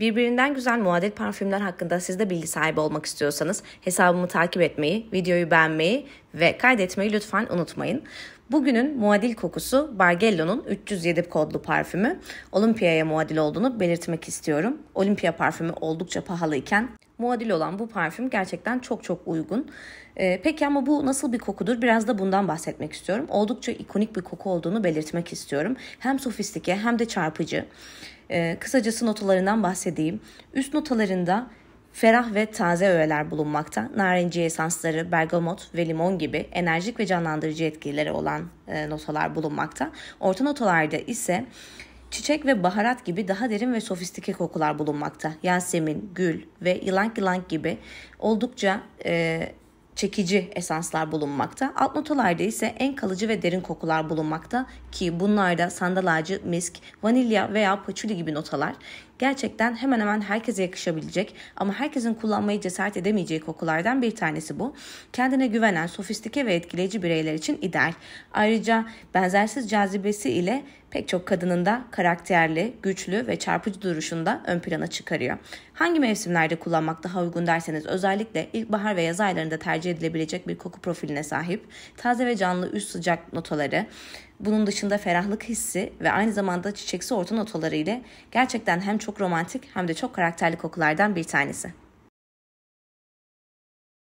Birbirinden güzel muadil parfümler hakkında siz de bilgi sahibi olmak istiyorsanız hesabımı takip etmeyi, videoyu beğenmeyi ve kaydetmeyi lütfen unutmayın. Bugünün muadil kokusu Bargello'nun 307 kodlu parfümü Olympia'ya muadil olduğunu belirtmek istiyorum. Olympia parfümü oldukça pahalı iken muadil olan bu parfüm gerçekten çok çok uygun. Ee, peki ama bu nasıl bir kokudur? Biraz da bundan bahsetmek istiyorum. Oldukça ikonik bir koku olduğunu belirtmek istiyorum. Hem sofistike hem de çarpıcı. Ee, kısacası notalarından bahsedeyim. Üst notalarında ferah ve taze öğeler bulunmakta. Narenciye esansları, bergamot ve limon gibi enerjik ve canlandırıcı etkileri olan e, notalar bulunmakta. Orta notalarda ise Çiçek ve baharat gibi daha derin ve sofistike kokular bulunmakta. Yasemin, gül ve yılank yılank gibi oldukça e, çekici esanslar bulunmakta. Alt notalarda ise en kalıcı ve derin kokular bulunmakta ki bunlarda sandal ağacı, misk, vanilya veya paçuli gibi notalar gerçekten hemen hemen herkese yakışabilecek ama herkesin kullanmayı cesaret edemeyeceği kokulardan bir tanesi bu. Kendine güvenen, sofistike ve etkileyici bireyler için ideal. Ayrıca benzersiz cazibesi ile pek çok kadının da karakterli, güçlü ve çarpıcı duruşunda ön plana çıkarıyor. Hangi mevsimlerde kullanmak daha uygun derseniz özellikle ilkbahar ve yaz aylarında tercih edilebilecek bir koku profiline sahip, taze ve canlı üst sıcak notaları, bunun dışında ferahlık hissi ve aynı zamanda çiçeksi orta notaları ile gerçekten hem çok romantik hem de çok karakterli kokulardan bir tanesi.